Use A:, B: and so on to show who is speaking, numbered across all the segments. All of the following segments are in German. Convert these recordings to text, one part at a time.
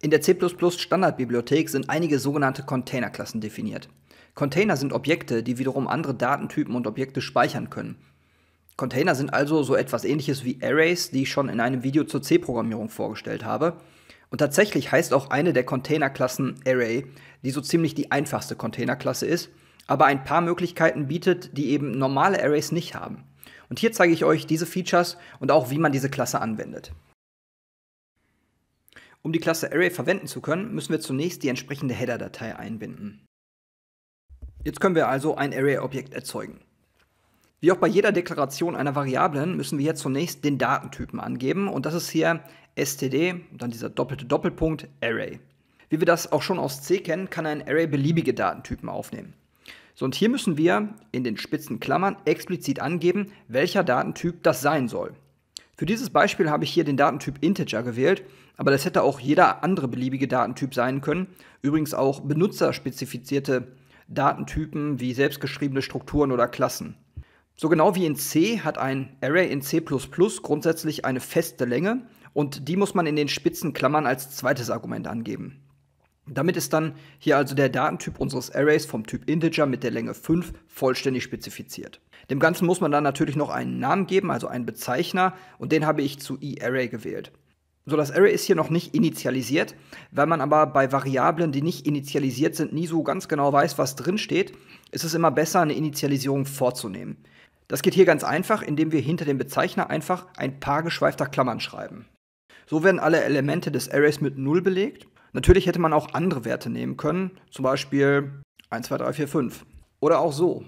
A: In der C++ Standardbibliothek sind einige sogenannte Containerklassen definiert. Container sind Objekte, die wiederum andere Datentypen und Objekte speichern können. Container sind also so etwas ähnliches wie Arrays, die ich schon in einem Video zur C-Programmierung vorgestellt habe. Und tatsächlich heißt auch eine der Containerklassen Array, die so ziemlich die einfachste Containerklasse ist, aber ein paar Möglichkeiten bietet, die eben normale Arrays nicht haben. Und hier zeige ich euch diese Features und auch wie man diese Klasse anwendet. Um die Klasse Array verwenden zu können, müssen wir zunächst die entsprechende Header-Datei einbinden. Jetzt können wir also ein Array-Objekt erzeugen. Wie auch bei jeder Deklaration einer Variablen müssen wir hier zunächst den Datentypen angeben und das ist hier std, dann dieser doppelte Doppelpunkt Array. Wie wir das auch schon aus C kennen, kann ein Array beliebige Datentypen aufnehmen. So, und hier müssen wir in den spitzen Klammern explizit angeben, welcher Datentyp das sein soll. Für dieses Beispiel habe ich hier den Datentyp Integer gewählt, aber das hätte auch jeder andere beliebige Datentyp sein können. Übrigens auch benutzerspezifizierte Datentypen wie selbstgeschriebene Strukturen oder Klassen. So genau wie in C hat ein Array in C++ grundsätzlich eine feste Länge und die muss man in den spitzen Klammern als zweites Argument angeben. Damit ist dann hier also der Datentyp unseres Arrays vom Typ Integer mit der Länge 5 vollständig spezifiziert. Dem Ganzen muss man dann natürlich noch einen Namen geben, also einen Bezeichner, und den habe ich zu eArray gewählt. So, das Array ist hier noch nicht initialisiert, weil man aber bei Variablen, die nicht initialisiert sind, nie so ganz genau weiß, was drin steht, ist es immer besser, eine Initialisierung vorzunehmen. Das geht hier ganz einfach, indem wir hinter dem Bezeichner einfach ein paar geschweifter Klammern schreiben. So werden alle Elemente des Arrays mit 0 belegt Natürlich hätte man auch andere Werte nehmen können, zum Beispiel 1, 2, 3, 4, 5. Oder auch so.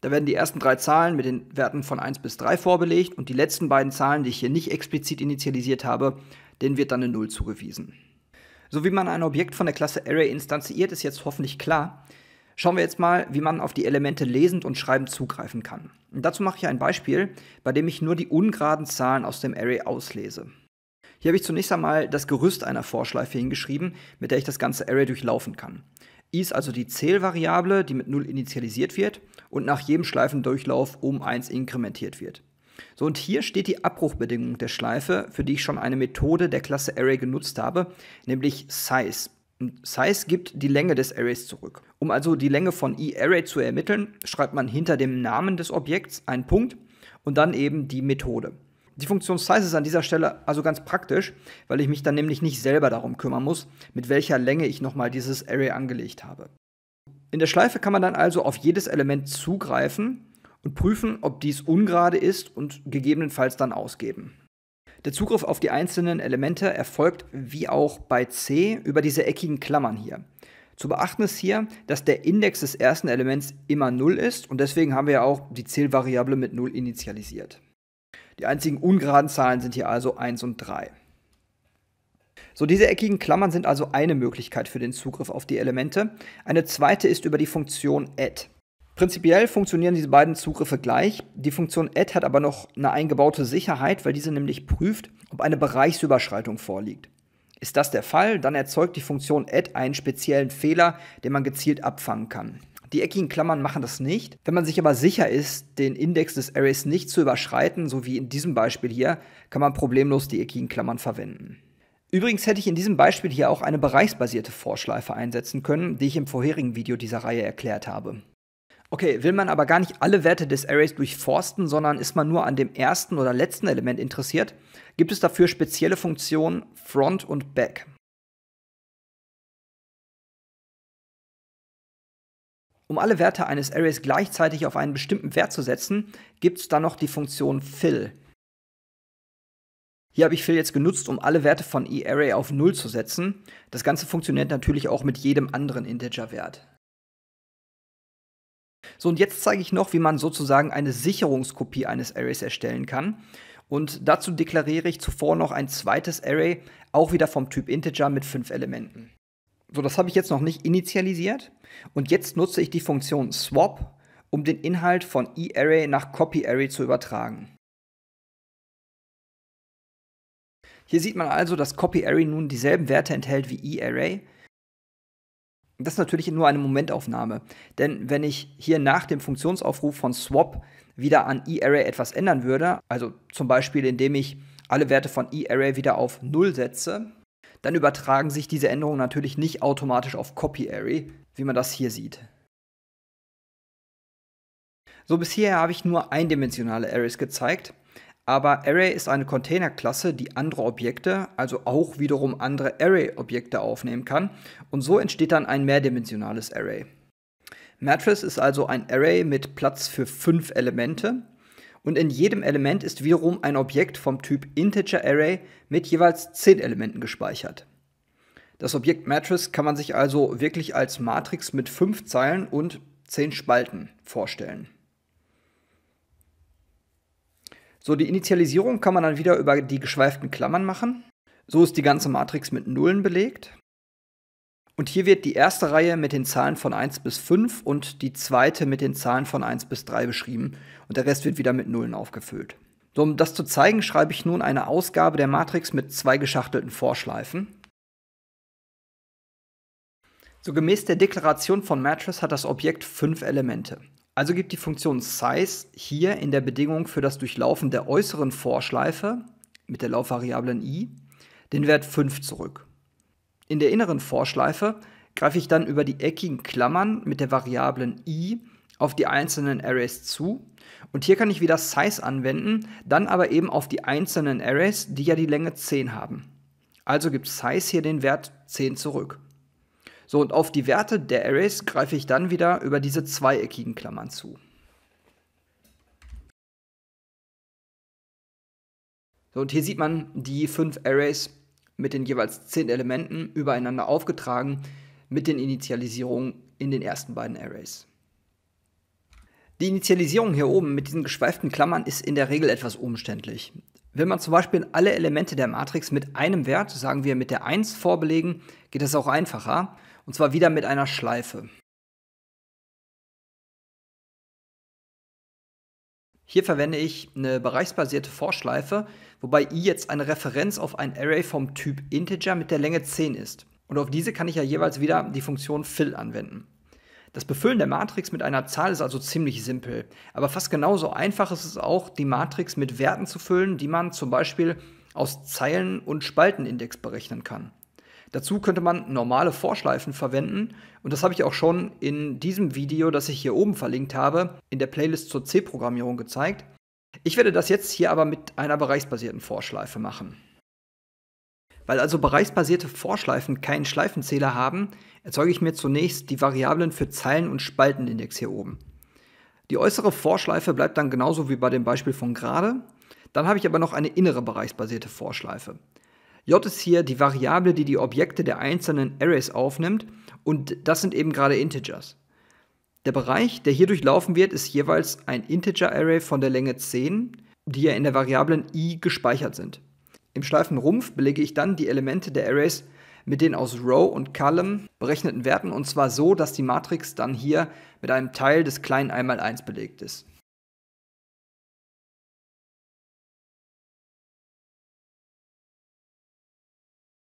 A: Da werden die ersten drei Zahlen mit den Werten von 1 bis 3 vorbelegt und die letzten beiden Zahlen, die ich hier nicht explizit initialisiert habe, denen wird dann eine 0 zugewiesen. So wie man ein Objekt von der Klasse Array instanziert, ist jetzt hoffentlich klar. Schauen wir jetzt mal, wie man auf die Elemente lesend und schreibend zugreifen kann. Und dazu mache ich ein Beispiel, bei dem ich nur die ungeraden Zahlen aus dem Array auslese. Hier habe ich zunächst einmal das Gerüst einer Vorschleife hingeschrieben, mit der ich das ganze Array durchlaufen kann. i ist also die Zählvariable, die mit 0 initialisiert wird und nach jedem Schleifendurchlauf um 1 inkrementiert wird. So, und hier steht die Abbruchbedingung der Schleife, für die ich schon eine Methode der Klasse Array genutzt habe, nämlich size. Und size gibt die Länge des Arrays zurück. Um also die Länge von iArray zu ermitteln, schreibt man hinter dem Namen des Objekts einen Punkt und dann eben die Methode. Die Funktion Size ist an dieser Stelle also ganz praktisch, weil ich mich dann nämlich nicht selber darum kümmern muss, mit welcher Länge ich nochmal dieses Array angelegt habe. In der Schleife kann man dann also auf jedes Element zugreifen und prüfen, ob dies ungerade ist und gegebenenfalls dann ausgeben. Der Zugriff auf die einzelnen Elemente erfolgt wie auch bei C über diese eckigen Klammern hier. Zu beachten ist hier, dass der Index des ersten Elements immer 0 ist und deswegen haben wir ja auch die Zählvariable mit 0 initialisiert. Die einzigen ungeraden Zahlen sind hier also 1 und 3. So, diese eckigen Klammern sind also eine Möglichkeit für den Zugriff auf die Elemente. Eine zweite ist über die Funktion add. Prinzipiell funktionieren diese beiden Zugriffe gleich. Die Funktion add hat aber noch eine eingebaute Sicherheit, weil diese nämlich prüft, ob eine Bereichsüberschreitung vorliegt. Ist das der Fall, dann erzeugt die Funktion add einen speziellen Fehler, den man gezielt abfangen kann. Die eckigen Klammern machen das nicht. Wenn man sich aber sicher ist, den Index des Arrays nicht zu überschreiten, so wie in diesem Beispiel hier, kann man problemlos die eckigen Klammern verwenden. Übrigens hätte ich in diesem Beispiel hier auch eine bereichsbasierte Vorschleife einsetzen können, die ich im vorherigen Video dieser Reihe erklärt habe. Okay, will man aber gar nicht alle Werte des Arrays durchforsten, sondern ist man nur an dem ersten oder letzten Element interessiert, gibt es dafür spezielle Funktionen Front und Back. Um alle Werte eines Arrays gleichzeitig auf einen bestimmten Wert zu setzen, gibt es dann noch die Funktion fill. Hier habe ich fill jetzt genutzt, um alle Werte von eArray auf 0 zu setzen. Das Ganze funktioniert natürlich auch mit jedem anderen Integerwert. So, und jetzt zeige ich noch, wie man sozusagen eine Sicherungskopie eines Arrays erstellen kann. Und dazu deklariere ich zuvor noch ein zweites Array, auch wieder vom Typ Integer mit fünf Elementen. So, das habe ich jetzt noch nicht initialisiert. Und jetzt nutze ich die Funktion swap, um den Inhalt von eArray nach CopyArray zu übertragen. Hier sieht man also, dass CopyArray nun dieselben Werte enthält wie eArray. Das ist natürlich nur eine Momentaufnahme, denn wenn ich hier nach dem Funktionsaufruf von swap wieder an eArray etwas ändern würde, also zum Beispiel indem ich alle Werte von eArray wieder auf 0 setze, dann übertragen sich diese Änderungen natürlich nicht automatisch auf Copy Array, wie man das hier sieht. So, bis hierher habe ich nur eindimensionale Arrays gezeigt, aber Array ist eine Containerklasse, die andere Objekte, also auch wiederum andere Array-Objekte aufnehmen kann und so entsteht dann ein mehrdimensionales Array. Mattress ist also ein Array mit Platz für fünf Elemente und in jedem Element ist wiederum ein Objekt vom Typ Integer Array mit jeweils 10 Elementen gespeichert. Das Objekt Matrix kann man sich also wirklich als Matrix mit 5 Zeilen und 10 Spalten vorstellen. So, die Initialisierung kann man dann wieder über die geschweiften Klammern machen. So ist die ganze Matrix mit Nullen belegt. Und hier wird die erste Reihe mit den Zahlen von 1 bis 5 und die zweite mit den Zahlen von 1 bis 3 beschrieben und der Rest wird wieder mit Nullen aufgefüllt. So, um das zu zeigen, schreibe ich nun eine Ausgabe der Matrix mit zwei geschachtelten Vorschleifen. So gemäß der Deklaration von Mattress hat das Objekt fünf Elemente. Also gibt die Funktion size hier in der Bedingung für das Durchlaufen der äußeren Vorschleife mit der Laufvariablen i den Wert 5 zurück. In der inneren Vorschleife greife ich dann über die eckigen Klammern mit der Variablen i auf die einzelnen Arrays zu und hier kann ich wieder Size anwenden, dann aber eben auf die einzelnen Arrays, die ja die Länge 10 haben. Also gibt Size hier den Wert 10 zurück. So, und auf die Werte der Arrays greife ich dann wieder über diese zweieckigen Klammern zu. So, und hier sieht man die fünf Arrays, mit den jeweils zehn Elementen übereinander aufgetragen mit den Initialisierungen in den ersten beiden Arrays. Die Initialisierung hier oben mit diesen geschweiften Klammern ist in der Regel etwas umständlich. Wenn man zum Beispiel alle Elemente der Matrix mit einem Wert, sagen wir mit der 1, vorbelegen, geht das auch einfacher, und zwar wieder mit einer Schleife. Hier verwende ich eine bereichsbasierte Vorschleife, wobei i jetzt eine Referenz auf ein Array vom Typ Integer mit der Länge 10 ist. Und auf diese kann ich ja jeweils wieder die Funktion fill anwenden. Das Befüllen der Matrix mit einer Zahl ist also ziemlich simpel. Aber fast genauso einfach ist es auch, die Matrix mit Werten zu füllen, die man zum Beispiel aus Zeilen- und Spaltenindex berechnen kann. Dazu könnte man normale Vorschleifen verwenden und das habe ich auch schon in diesem Video, das ich hier oben verlinkt habe, in der Playlist zur C-Programmierung gezeigt. Ich werde das jetzt hier aber mit einer bereichsbasierten Vorschleife machen. Weil also bereichsbasierte Vorschleifen keinen Schleifenzähler haben, erzeuge ich mir zunächst die Variablen für Zeilen- und Spaltenindex hier oben. Die äußere Vorschleife bleibt dann genauso wie bei dem Beispiel von gerade. Dann habe ich aber noch eine innere bereichsbasierte Vorschleife. J ist hier die Variable, die die Objekte der einzelnen Arrays aufnimmt und das sind eben gerade Integers. Der Bereich, der hier durchlaufen wird, ist jeweils ein Integer-Array von der Länge 10, die ja in der Variablen i gespeichert sind. Im Schleifenrumpf belege ich dann die Elemente der Arrays mit den aus Row und Column berechneten Werten und zwar so, dass die Matrix dann hier mit einem Teil des kleinen 1x1 belegt ist.